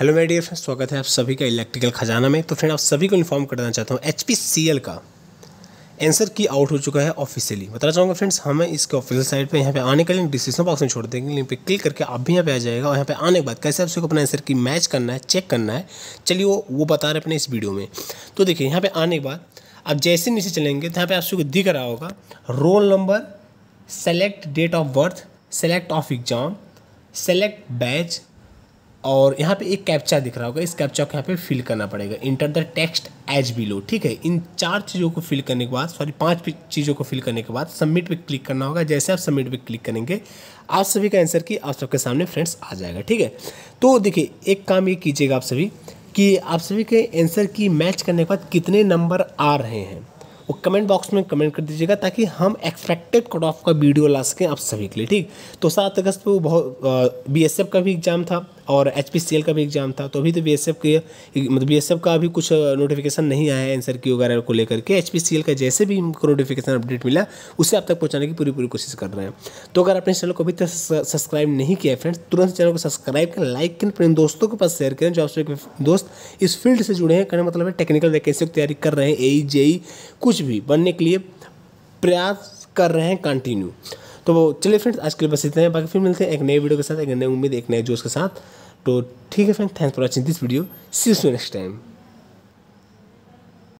hello मेरे dear friend स्वागत है आप सभी का इलेक्ट्रिकल खजाना में तो फ्रेंड आप सभी को इन्फॉर्म करना चाहता हूँ एच पी का आंसर की आउट हो चुका है ऑफिशियली बताना चाहूँगा फ्रेंड्स हमें इसके ऑफिशियल साइट पे यहाँ पे आने का लिए डिस्क्रिप्शन बॉक्स में छोड़ देंगे लिंक पे क्लिक करके आप भी यहाँ पे आ जाएगा और यहाँ पे आने के बाद कैसे आप सबको अपना आंसर की मैच करना है चेक करना है चलिए वो वो बता रहे अपने इस वीडियो में तो देखिए यहाँ पर आने के बाद आप जैसे नीचे चलेंगे तो यहाँ पर आप सबको दिख रहा होगा roll number select date of birth select of exam select batch और यहाँ पे एक कैप्चा दिख रहा होगा इस कैप्चा को यहाँ पे फिल करना पड़ेगा enter the text as below ठीक है इन चार चीज़ों को फिल करने के बाद सॉरी पांच चीज़ों को फिल करने के बाद सबमिट पे क्लिक करना होगा जैसे आप सबमिट पे क्लिक करेंगे आप सभी का आंसर की आप सबके सामने फ्रेंड्स आ जाएगा ठीक है तो देखिए एक काम ये कीजिएगा आप सभी कि आप सभी के आंसर की मैच करने के बाद कितने नंबर आ रहे हैं वो कमेंट बॉक्स में कमेंट कर दीजिएगा ताकि हम एक्सपेक्टेड कट ऑफ का वीडियो ला सकें आप सभी के लिए ठीक तो सात अगस्त वो बहुत बी का भी एग्ज़ाम था और एच का भी एग्ज़ाम था तो अभी तो बी के मतलब बी का अभी कुछ नोटिफिकेशन नहीं आया है आंसर की वगैरह को लेकर के एच का जैसे भी हमको नोटिफिकेशन अपडेट मिला उसे आप तक पहुँचाने की पूरी पूरी कोशिश कर रहे हैं तो अगर आपने चैनल को अभी तक सब्सक्राइब नहीं किया फ्रेंड्स तुरंत चैनल को सब्सक्राइब करें लाइक करें अपने दोस्तों के पास शेयर करें जो आपसे दोस्त इस फील्ड से जुड़े हैं कहने मतलब है टेक्निकल वैकेंसी की तैयारी कर रहे हैं ए जेई e e, कुछ भी बनने के लिए प्रयास कर रहे हैं कंटिन्यू तो चलिए फ्रेंड्स आज के लिए बस इतने हैं बाकी फिर मिलते हैं एक नए वीडियो के साथ एक नई उम्मीद एक नए जोश के साथ तो ठीक है friend thanks for watching this video see you next time